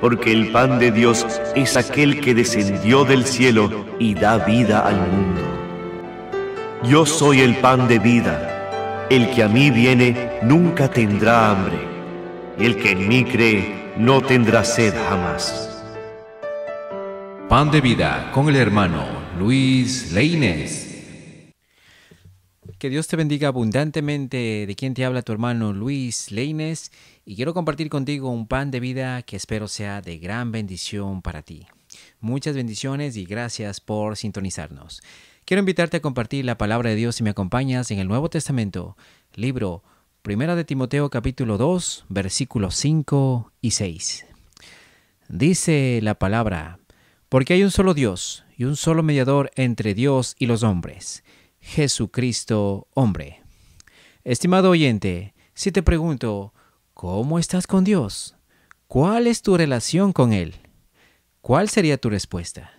porque el pan de Dios es aquel que descendió del cielo y da vida al mundo. Yo soy el pan de vida. El que a mí viene nunca tendrá hambre. El que en mí cree no tendrá sed jamás. Pan de vida con el hermano Luis Leines. Que Dios te bendiga abundantemente. De quien te habla tu hermano Luis Leines. Y quiero compartir contigo un pan de vida que espero sea de gran bendición para ti. Muchas bendiciones y gracias por sintonizarnos. Quiero invitarte a compartir la palabra de Dios si me acompañas en el Nuevo Testamento, libro 1 de Timoteo capítulo 2, versículos 5 y 6. Dice la palabra, porque hay un solo Dios y un solo mediador entre Dios y los hombres Jesucristo hombre. Estimado oyente, si te pregunto, ¿cómo estás con Dios? ¿Cuál es tu relación con Él? ¿Cuál sería tu respuesta?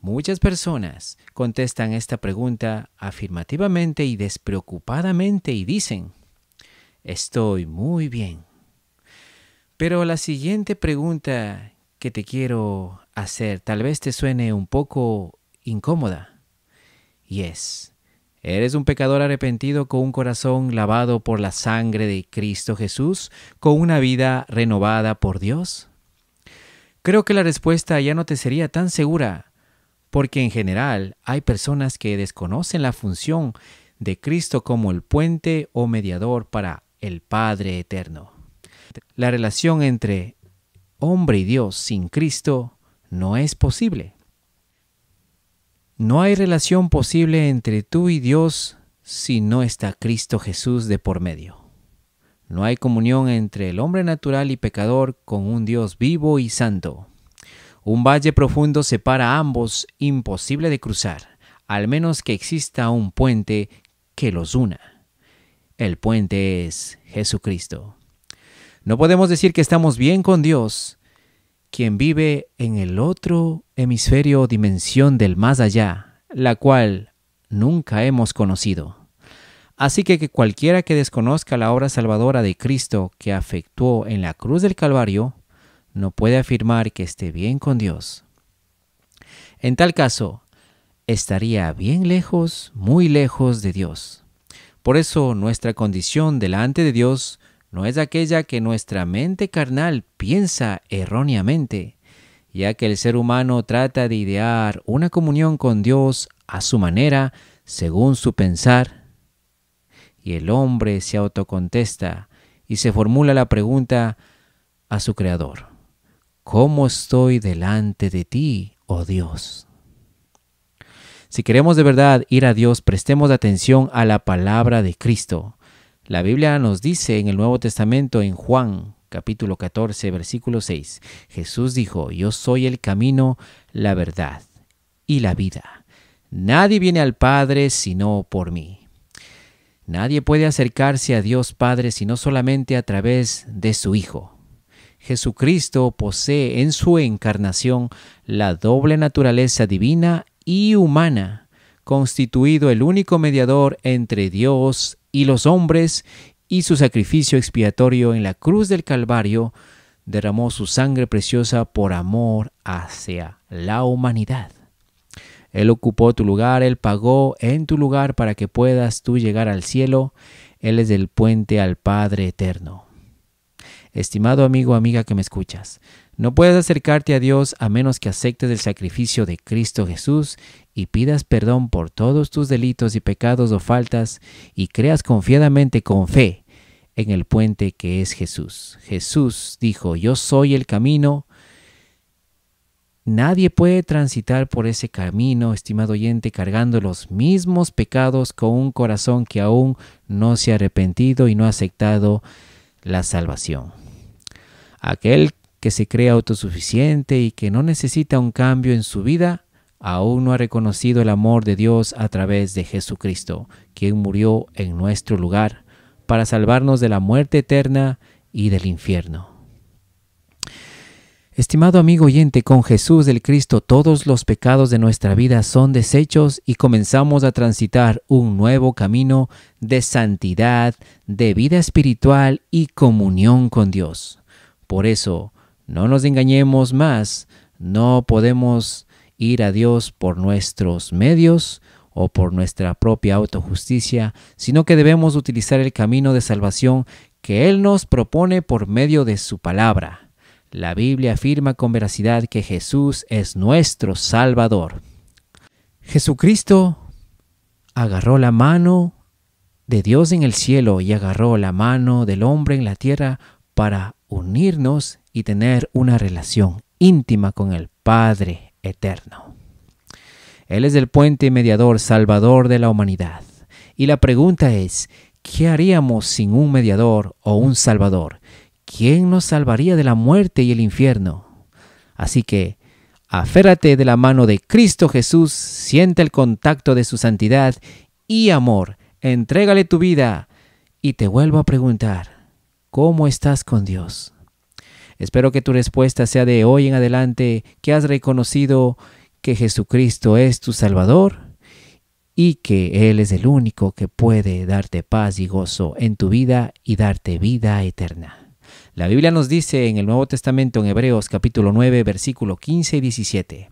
Muchas personas contestan esta pregunta afirmativamente y despreocupadamente y dicen, estoy muy bien. Pero la siguiente pregunta que te quiero hacer tal vez te suene un poco incómoda. Yes. Eres un pecador arrepentido con un corazón lavado por la sangre de Cristo Jesús, con una vida renovada por Dios. Creo que la respuesta ya no te sería tan segura, porque en general hay personas que desconocen la función de Cristo como el puente o mediador para el Padre Eterno. La relación entre hombre y Dios sin Cristo no es posible. No hay relación posible entre tú y Dios si no está Cristo Jesús de por medio. No hay comunión entre el hombre natural y pecador con un Dios vivo y santo. Un valle profundo separa a ambos, imposible de cruzar, al menos que exista un puente que los una. El puente es Jesucristo. No podemos decir que estamos bien con Dios quien vive en el otro hemisferio o dimensión del más allá, la cual nunca hemos conocido. Así que, que cualquiera que desconozca la obra salvadora de Cristo que afectuó en la cruz del Calvario, no puede afirmar que esté bien con Dios. En tal caso, estaría bien lejos, muy lejos de Dios. Por eso nuestra condición delante de Dios no es aquella que nuestra mente carnal piensa erróneamente, ya que el ser humano trata de idear una comunión con Dios a su manera, según su pensar, y el hombre se autocontesta y se formula la pregunta a su Creador, ¿cómo estoy delante de ti, oh Dios? Si queremos de verdad ir a Dios, prestemos atención a la palabra de Cristo la Biblia nos dice en el Nuevo Testamento en Juan capítulo 14 versículo 6, Jesús dijo, yo soy el camino, la verdad y la vida. Nadie viene al Padre sino por mí. Nadie puede acercarse a Dios Padre sino solamente a través de su Hijo. Jesucristo posee en su encarnación la doble naturaleza divina y humana, constituido el único mediador entre Dios y los hombres, y su sacrificio expiatorio en la cruz del Calvario, derramó su sangre preciosa por amor hacia la humanidad. Él ocupó tu lugar, Él pagó en tu lugar para que puedas tú llegar al cielo. Él es el puente al Padre eterno. Estimado amigo, amiga que me escuchas, no puedes acercarte a Dios a menos que aceptes el sacrificio de Cristo Jesús y pidas perdón por todos tus delitos y pecados o faltas y creas confiadamente con fe en el puente que es Jesús. Jesús dijo, yo soy el camino. Nadie puede transitar por ese camino, estimado oyente, cargando los mismos pecados con un corazón que aún no se ha arrepentido y no ha aceptado la salvación. Aquel que se crea autosuficiente y que no necesita un cambio en su vida, aún no ha reconocido el amor de Dios a través de Jesucristo, quien murió en nuestro lugar para salvarnos de la muerte eterna y del infierno. Estimado amigo oyente, con Jesús del Cristo todos los pecados de nuestra vida son deshechos y comenzamos a transitar un nuevo camino de santidad, de vida espiritual y comunión con Dios. Por eso, no nos engañemos más, no podemos ir a Dios por nuestros medios o por nuestra propia autojusticia, sino que debemos utilizar el camino de salvación que Él nos propone por medio de su palabra. La Biblia afirma con veracidad que Jesús es nuestro Salvador. Jesucristo agarró la mano de Dios en el cielo y agarró la mano del hombre en la tierra para unirnos y tener una relación íntima con el Padre Eterno. Él es el puente mediador salvador de la humanidad. Y la pregunta es, ¿qué haríamos sin un mediador o un salvador? ¿Quién nos salvaría de la muerte y el infierno? Así que, aférrate de la mano de Cristo Jesús, siente el contacto de su santidad y amor, entrégale tu vida y te vuelvo a preguntar, ¿cómo estás con Dios? Espero que tu respuesta sea de hoy en adelante que has reconocido que Jesucristo es tu Salvador y que Él es el único que puede darte paz y gozo en tu vida y darte vida eterna. La Biblia nos dice en el Nuevo Testamento en Hebreos capítulo 9 versículo 15 y 17.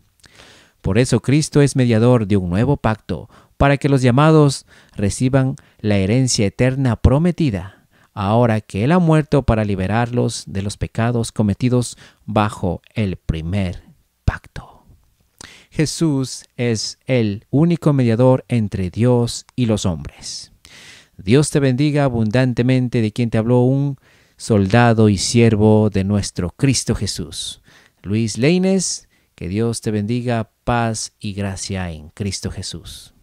Por eso Cristo es mediador de un nuevo pacto, para que los llamados reciban la herencia eterna prometida ahora que Él ha muerto para liberarlos de los pecados cometidos bajo el primer pacto. Jesús es el único mediador entre Dios y los hombres. Dios te bendiga abundantemente de quien te habló un soldado y siervo de nuestro Cristo Jesús. Luis Leines, que Dios te bendiga, paz y gracia en Cristo Jesús.